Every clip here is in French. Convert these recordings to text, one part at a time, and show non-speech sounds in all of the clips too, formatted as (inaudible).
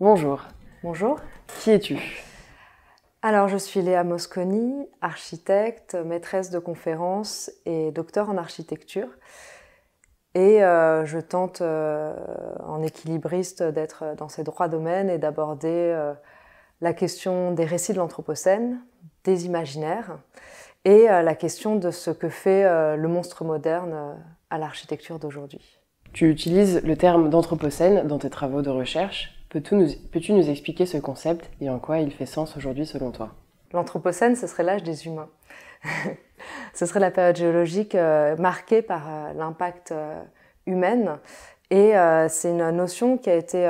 Bonjour. Bonjour. Qui es-tu Alors, je suis Léa Mosconi, architecte, maîtresse de conférences et docteur en architecture. Et euh, je tente, euh, en équilibriste, d'être dans ces trois domaines et d'aborder euh, la question des récits de l'Anthropocène, des imaginaires, et la question de ce que fait le monstre moderne à l'architecture d'aujourd'hui. Tu utilises le terme d'Anthropocène dans tes travaux de recherche. Peux-tu nous, expliquer ce concept et en quoi il fait sens aujourd'hui selon toi L'Anthropocène, ce serait l'âge des humains. (laughs) ce serait la période géologique euh, marquée par euh, l'impact euh, humain. Et c'est une notion qui a été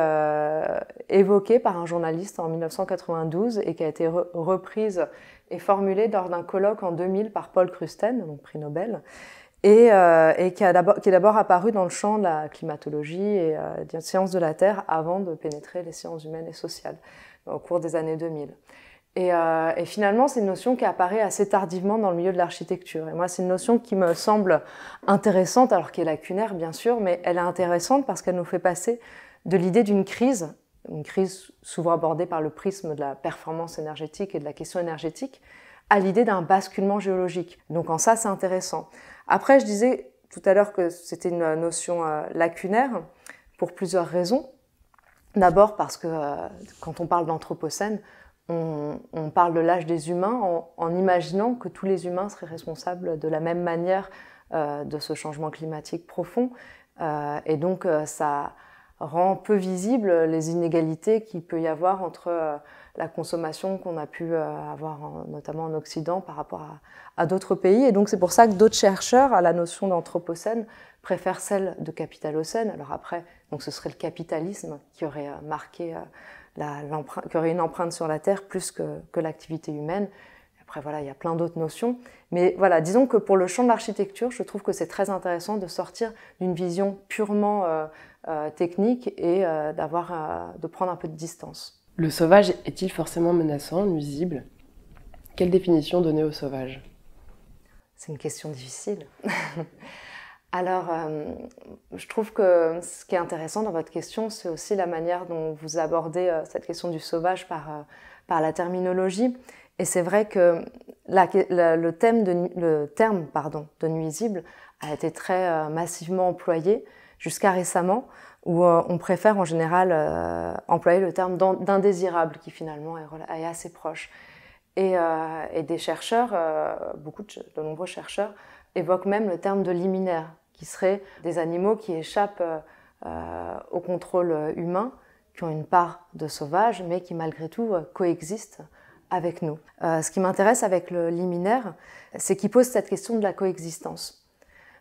évoquée par un journaliste en 1992 et qui a été reprise et formulée lors d'un colloque en 2000 par Paul Krusten, prix Nobel. Euh, et, qui, a est d'abord apparu dans le champ de la climatologie et euh, des sciences de la Terre avant de pénétrer les sciences humaines et sociales au cours des années 2000. Et, euh, et finalement, c'est une notion qui apparaît assez tardivement dans le milieu de l'architecture. Et moi, c'est une notion qui me semble intéressante, alors qu'elle est lacunaire, bien sûr, mais elle est intéressante parce qu'elle nous fait passer de l'idée d'une crise, une crise souvent abordée par le prisme de la performance énergétique et de la question énergétique, à l'idée d'un basculement géologique. Donc en ça, c'est intéressant. Après, je disais tout à l'heure que c'était une notion euh, lacunaire pour plusieurs raisons. D'abord parce que euh, quand on parle d'anthropocène, on, parle de l'âge des humains en, imaginant que tous les humains seraient responsables de la même manière euh, de ce changement climatique profond. et donc ça, rend peu visible les inégalités qu'il peut y avoir entre euh, la consommation qu'on a pu euh, avoir notamment en Occident par rapport à, d'autres pays. Et donc c'est pour ça que d'autres chercheurs à la notion d'anthropocène préfèrent celle de capitalocène. Alors après, donc ce serait le capitalisme qui aurait euh, marqué qui aurait une empreinte sur la Terre plus que, que l'activité humaine. Après, voilà, il y a plein d'autres notions. Mais voilà, disons que pour le champ de l'architecture, je trouve que c'est très intéressant de sortir d'une vision purement euh, euh, technique et euh, d'avoir, de prendre un peu de distance. Le sauvage est-il forcément menaçant, nuisible Quelle définition donner au sauvage C'est une question difficile. (laughs) Alors, je trouve que ce qui est intéressant dans votre question, c'est aussi la manière dont vous abordez cette question du sauvage par, par la terminologie. Et c'est vrai que le, le terme de nuisible a été très euh, massivement employé jusqu'à récemment, où euh, on préfère en général euh, employer le terme d'indésirable, qui finalement est, assez proche. Et, des chercheurs, beaucoup de, nombreux chercheurs, évoquent même le terme de liminaire, qui serait des animaux qui échappent au contrôle humain, qui ont une part de sauvage, mais qui malgré tout coexistent avec nous. Euh, ce qui m'intéresse avec le liminaire, c'est qu'il pose cette question de la coexistence.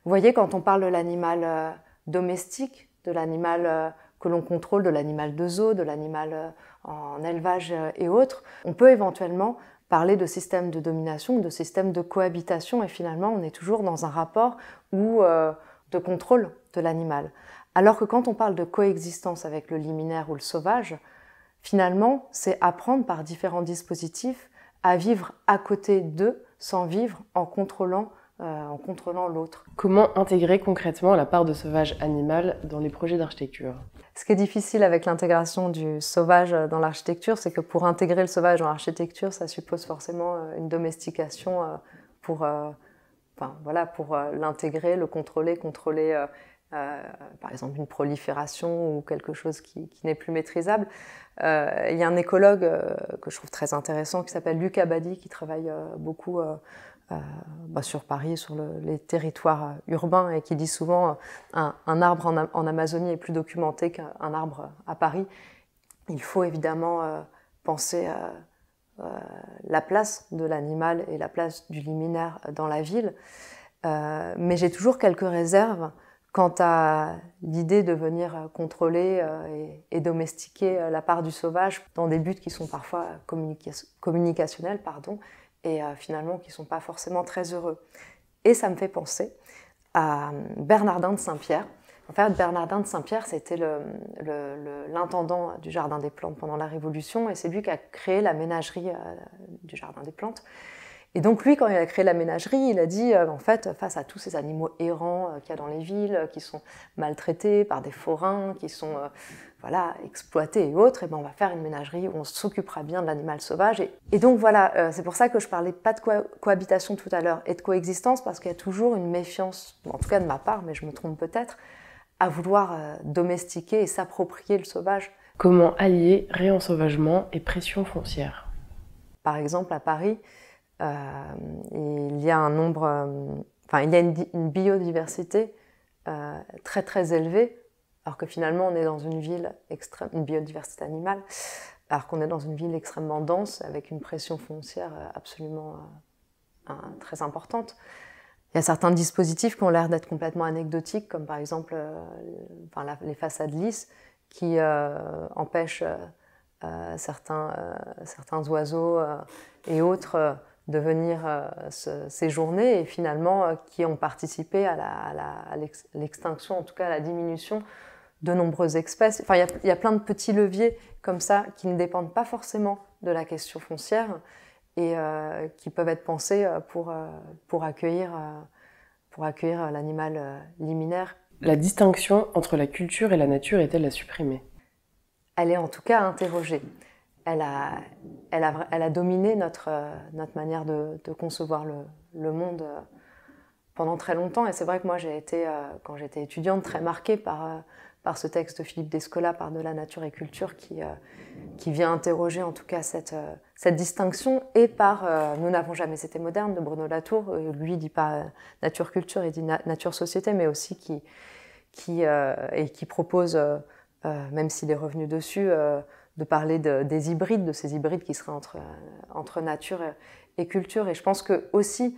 Vous voyez, quand on parle de l'animal euh, domestique, de l'animal euh, que l'on contrôle, de l'animal de zoo, de l'animal en élevage et autres, on peut éventuellement parler de système de domination, de système de cohabitation, et finalement on est toujours dans un rapport ou de contrôle de l'animal. Alors que quand on parle de coexistence avec le liminaire ou le sauvage, Finalement, c'est apprendre par différents dispositifs à vivre à côté d'eux sans vivre en contrôlant euh, en contrôlant l'autre. Comment intégrer concrètement la part de sauvage animal dans les projets d'architecture Ce qui est difficile avec l'intégration du sauvage dans l'architecture, c'est que pour intégrer le sauvage dans l'architecture, ça suppose forcément euh, une domestication euh, pour, enfin, voilà, pour l'intégrer, le contrôler, contrôler euh, par exemple une prolifération ou quelque chose qui, n'est plus maîtrisable. Euh, il y a un écologue euh, que je trouve très intéressant qui s'appelle Luc Abadi qui travaille beaucoup bah, sur Paris, sur les territoires urbains et qui dit souvent un, arbre en, en, Amazonie est plus documenté qu'un arbre à Paris. Il faut évidemment penser à la place de l'animal et la place du liminaire dans la ville. mais j'ai toujours quelques réserves Quant à l'idée de venir euh, contrôler euh, et, domestiquer euh, la part du sauvage dans des buts qui sont parfois communicationnels, pardon, et finalement qui ne sont pas forcément très heureux. Et ça me fait penser à Bernardin de Saint-Pierre. En fait, Bernardin de Saint-Pierre, c'était l'intendant du Jardin des Plantes pendant la Révolution, et c'est lui qui a créé la ménagerie du Jardin des Plantes. Et donc lui, quand il a créé la ménagerie, il a dit, euh, en fait, face à tous ces animaux errants euh, qu'il y a dans les villes, euh, qui sont maltraités par des forains, qui sont voilà, exploités et autres, eh ben, on va faire une ménagerie où on s'occupera bien de l'animal sauvage. Et, donc voilà, c'est pour ça que je parlais pas de cohabitation tout à l'heure et de coexistence, parce qu'il y a toujours une méfiance, en tout cas de ma part, mais je me trompe peut-être, à vouloir domestiquer et s'approprier le sauvage. Comment allier réensauvagement et pression foncière Par exemple, à Paris, euh, il y a un nombre, euh, enfin, il y a une, biodiversité euh, très très élevée, alors que finalement on est dans une ville extrême, une biodiversité animale, alors qu'on est dans une ville extrêmement dense avec une pression foncière absolument très importante. Il y a certains dispositifs qui ont l'air d'être complètement anecdotiques, comme par exemple les façades lisses qui empêchent certains, certains, oiseaux et autres de venir euh, séjourner et finalement euh, qui ont participé à l'extinction, en tout cas à la diminution de nombreuses espèces. Enfin, il y, a plein de petits leviers comme ça qui ne dépendent pas forcément de la question foncière et euh, qui peuvent être pensés pour, pour accueillir, pour accueillir l'animal liminaire. La distinction entre la culture et la nature est-elle à supprimer Elle est en tout cas à interroger elle a, elle dominé notre, notre manière de, concevoir le, monde euh, pendant très longtemps. Et c'est vrai que moi, j'ai été, euh, quand j'étais étudiante, très marquée par, euh, par ce texte de Philippe Descola, par De la nature et culture, qui, qui vient interroger en tout cas cette, cette distinction, et par Nous n'avons jamais été modernes de Bruno Latour. Lui, dit pas nature-culture, il dit nature-société, mais aussi qui, qui, et qui propose euh, même s'il est revenu dessus, euh, de parler des hybrides, de ces hybrides qui seraient entre, euh, entre nature et, culture. Et je pense que aussi,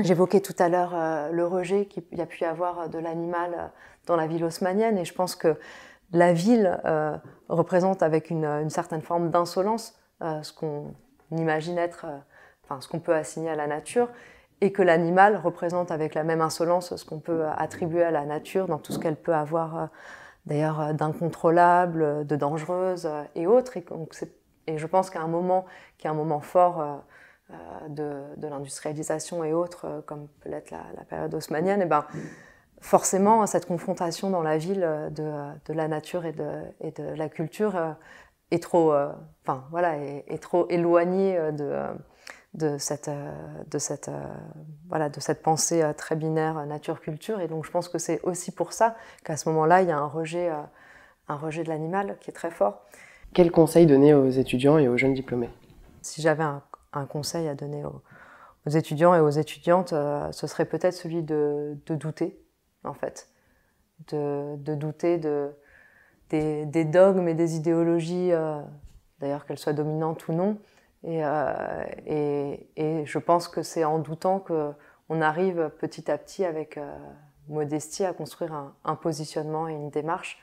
j'évoquais tout à l'heure le rejet qu'il y a pu y avoir de l'animal dans la ville haussmanienne, et je pense que la ville représente avec une, certaine forme d'insolence ce qu'on imagine être, enfin, ce qu'on peut assigner à la nature, et que l'animal représente avec la même insolence ce qu'on peut attribuer à la nature dans tout ce qu'elle peut avoir d'ailleurs euh, d'incontrôlables, euh, de dangereuses euh, et autres. Et, donc et je pense qu'à un moment qui est un moment fort de, de l'industrialisation et autres, comme peut l'être la, période haussmanienne, et eh ben, forcément, cette confrontation dans la ville de, de la nature et de, et de, la culture est trop, enfin, voilà, est trop éloignée de, euh, euh, de cette, pensée euh, très binaire nature-culture. Et donc je pense que c'est aussi pour ça qu'à ce moment-là, il y a un rejet, de l'animal qui est très fort. Quel conseil donner aux étudiants et aux jeunes diplômés Si j'avais un, conseil à donner aux, étudiants et aux étudiantes, ce serait peut-être celui de, douter, en fait. De, douter des, dogmes et des idéologies, d'ailleurs qu'elles soient dominantes ou non, et, euh, et, et, je pense que c'est en doutant qu'on arrive petit à petit avec euh, modestie à construire un, positionnement et une démarche